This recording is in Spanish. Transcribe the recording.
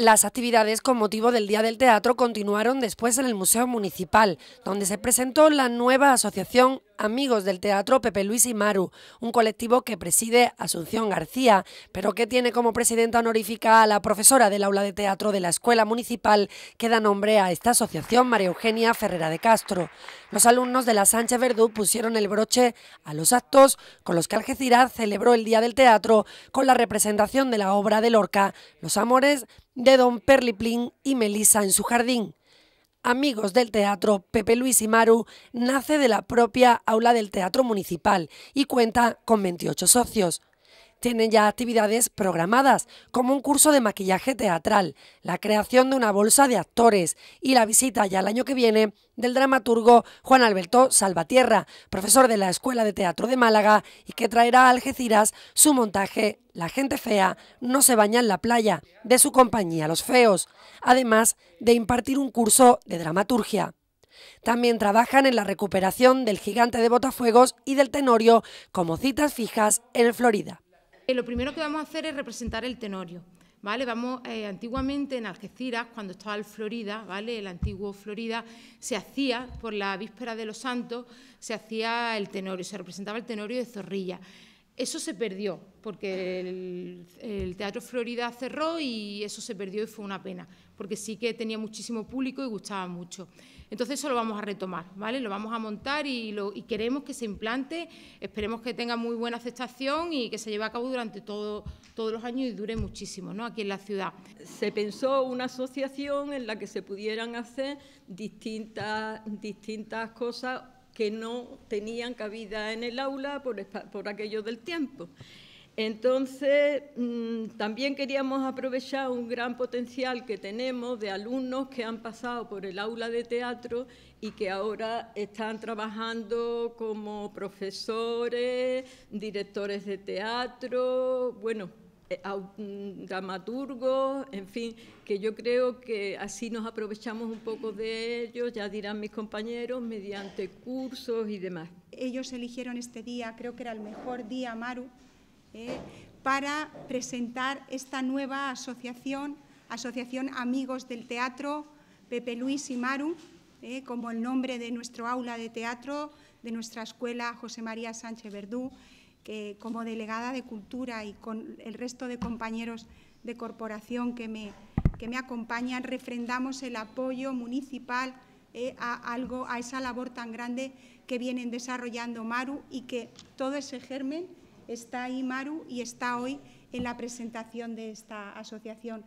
Las actividades con motivo del Día del Teatro continuaron después en el Museo Municipal, donde se presentó la nueva asociación Amigos del Teatro Pepe Luis y Maru, un colectivo que preside Asunción García, pero que tiene como presidenta honorífica a la profesora del aula de teatro de la Escuela Municipal que da nombre a esta asociación, María Eugenia Ferrera de Castro. Los alumnos de la Sánchez Verdú pusieron el broche a los actos con los que Algeciras celebró el Día del Teatro con la representación de la obra de Lorca, Los Amores de Don Perliplín y Melisa en su jardín. Amigos del Teatro, Pepe Luis y Maru nace de la propia aula del Teatro Municipal y cuenta con 28 socios tienen ya actividades programadas, como un curso de maquillaje teatral, la creación de una bolsa de actores y la visita ya el año que viene del dramaturgo Juan Alberto Salvatierra, profesor de la Escuela de Teatro de Málaga y que traerá a Algeciras su montaje La gente fea no se baña en la playa, de su compañía Los Feos, además de impartir un curso de dramaturgia. También trabajan en la recuperación del gigante de Botafuegos y del Tenorio como citas fijas en Florida. Eh, lo primero que vamos a hacer es representar el tenorio. ¿Vale? Vamos, eh, antiguamente en Algeciras, cuando estaba el Florida, ¿vale? El antiguo Florida, se hacía, por la víspera de los santos, se hacía el tenorio, se representaba el tenorio de Zorrilla. Eso se perdió, porque el, Teatro Florida cerró y eso se perdió y fue una pena, porque sí que tenía muchísimo público y gustaba mucho. Entonces eso lo vamos a retomar, ¿vale? Lo vamos a montar y, lo, queremos que se implante, esperemos que tenga muy buena aceptación y que se lleve a cabo durante todo, todos los años y dure muchísimo, ¿no? Aquí en la ciudad. Se pensó una asociación en la que se pudieran hacer distintas, distintas cosas que no tenían cabida en el aula por, por aquello del tiempo. Entonces, mm, también queríamos aprovechar un gran potencial que tenemos de alumnos que han pasado por el aula de teatro y que ahora están trabajando como profesores, directores de teatro, bueno, eh, mm, dramaturgos, en fin, que yo creo que así nos aprovechamos un poco de ellos, ya dirán mis compañeros, mediante cursos y demás. Ellos eligieron este día, creo que era el mejor día, Maru, eh, para presentar esta nueva asociación, Asociación Amigos del Teatro, Pepe Luis y Maru, eh, como el nombre de nuestro aula de teatro, de nuestra escuela José María Sánchez Verdú que como delegada de Cultura y con el resto de compañeros de corporación que me, acompañan, refrendamos el apoyo municipal eh, a, algo, a esa labor tan grande que vienen desarrollando Maru y que todo ese germen está ahí Maru y está hoy en la presentación de esta asociación.